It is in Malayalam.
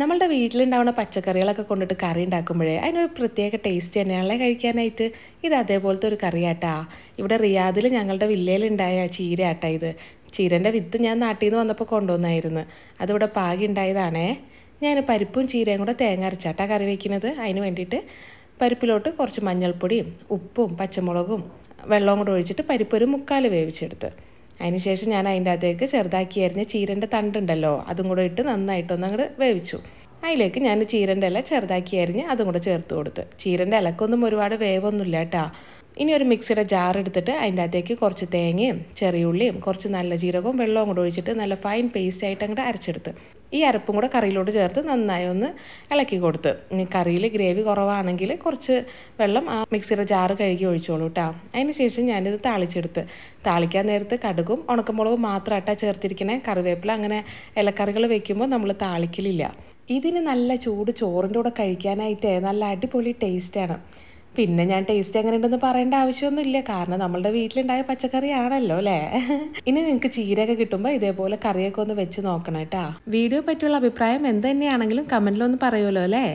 നമ്മളുടെ വീട്ടിലുണ്ടാവുന്ന പച്ചക്കറികളൊക്കെ കൊണ്ടിട്ട് കറി ഉണ്ടാക്കുമ്പോഴേ അതിനൊരു പ്രത്യേക ടേസ്റ്റ് തന്നെയാണല്ലേ കഴിക്കാനായിട്ട് ഇത് അതേപോലത്തെ ഒരു കറിയാട്ടാ ഇവിടെ റിയാദിൽ ഞങ്ങളുടെ വില്ലയിലുണ്ടായ ചീരയാട്ടാ ഇത് ചീരൻ്റെ വിത്ത് ഞാൻ നാട്ടിൽ നിന്ന് വന്നപ്പോൾ കൊണ്ടുവന്നായിരുന്നു അതിവിടെ പാകി ഉണ്ടായതാണേ ഞാൻ പരിപ്പും ചീരയും കൂടെ തേങ്ങ അരച്ചാട്ടാ കറി വയ്ക്കുന്നത് അതിന് വേണ്ടിയിട്ട് പരിപ്പിലോട്ട് കുറച്ച് മഞ്ഞൾപ്പൊടിയും ഉപ്പും പച്ചമുളകും വെള്ളവും കൂടെ ഒഴിച്ചിട്ട് പരിപ്പ് ഒരു മുക്കാൽ വേവിച്ചെടുത്ത് അതിനുശേഷം ഞാൻ അതിൻ്റെ അകത്തേക്ക് ചെറുതാക്കി അരിഞ്ഞ ചീരൻ്റെ തണ്ടുണ്ടല്ലോ അതും കൂടെ ഇട്ട് നന്നായിട്ടൊന്ന് അങ്ങോട്ട് വേവിച്ചു അതിലേക്ക് ഞാൻ ചീരൻ്റെ ഇല ചെറുതാക്കി അരിഞ്ഞ് അതും കൂടെ ചേർത്ത് കൊടുത്ത് ചീരൻ്റെ ഇലക്കൊന്നും ഒരുപാട് വേവൊന്നുമില്ല കേട്ടോ ഇനി ഒരു മിക്സിയുടെ ജാർ എടുത്തിട്ട് അതിൻ്റെ അകത്തേക്ക് കുറച്ച് തേങ്ങയും ചെറിയുള്ളിയും കുറച്ച് നല്ല ജീരകവും വെള്ളവും കൂടെ ഒഴിച്ചിട്ട് നല്ല ഫൈൻ പേസ്റ്റ് ആയിട്ട് അങ്ങോട്ട് അരച്ചെടുത്ത് ഈ അരപ്പും കൂടെ കറിയിലോട്ട് ചേർത്ത് നന്നായി ഒന്ന് ഇളക്കി കൊടുത്ത് ഇനി കറിയിൽ ഗ്രേവി കുറവാണെങ്കിൽ കുറച്ച് വെള്ളം ആ മിക്സിയുടെ ജാറ് കഴുകി ഒഴിച്ചോളൂ കേട്ടോ അതിന് ശേഷം ഞാനിത് താളിച്ചെടുത്ത് താളിക്കാൻ നേരത്ത് കടുകും ഉണക്കമുളകും മാത്രമായിട്ടാ ചേർത്തിരിക്കണേ കറിവേപ്പില അങ്ങനെ ഇലക്കറികൾ വെക്കുമ്പോൾ നമ്മൾ താളിക്കലില്ല ഇതിന് നല്ല ചൂട് ചോറിൻ്റെ കൂടെ കഴിക്കാനായിട്ട് നല്ല അടിപൊളി ടേസ്റ്റാണ് പിന്നെ ഞാൻ ടേസ്റ്റ് എങ്ങനെ ഉണ്ടെന്ന് പറയേണ്ട ആവശ്യമൊന്നുമില്ല കാരണം നമ്മളുടെ വീട്ടിലുണ്ടായ പച്ചക്കറിയാണല്ലോ അല്ലേ ഇനി നിങ്ങൾക്ക് ചീരയൊക്കെ കിട്ടുമ്പോൾ ഇതേപോലെ കറിയൊക്കെ ഒന്ന് വെച്ച് നോക്കണം കേട്ടാ വീഡിയോ പറ്റിയുള്ള അഭിപ്രായം എന്ത് തന്നെയാണെങ്കിലും കമൻറ്റിലൊന്ന് പറയുമല്ലോ അല്ലേ